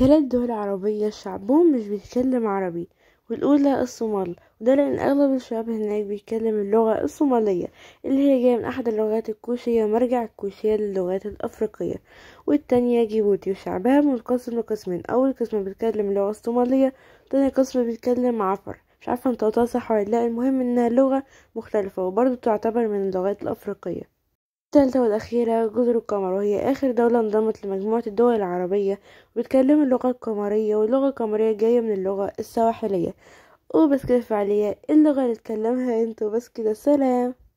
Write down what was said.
ثلاث دول عربية شعبهم مش بيتكلم عربي والأولى الصومال وده لأن أغلب الشعب هناك بيتكلم اللغة الصومالية اللي هي جاية من أحد اللغات الكوشية مرجع الكوشية للغات الأفريقية والتانية جيبوتي وشعبها منقسم لقسمين أول قسم بيتكلم اللغة الصومالية تاني قسم بيتكلم عفر مش عارفة نطقتها صح ولا لأ المهم إنها لغة مختلفة وبرضه تعتبر من اللغات الأفريقية الثالثة والأخيرة جزر القمر وهي آخر دولة انضمت لمجموعة الدول العربية وبتكلموا اللغة القمرية واللغة القمرية جاية من اللغة السواحلية وبس كده فعليا اللغة اللي تكلمها انتوا بس كده سلام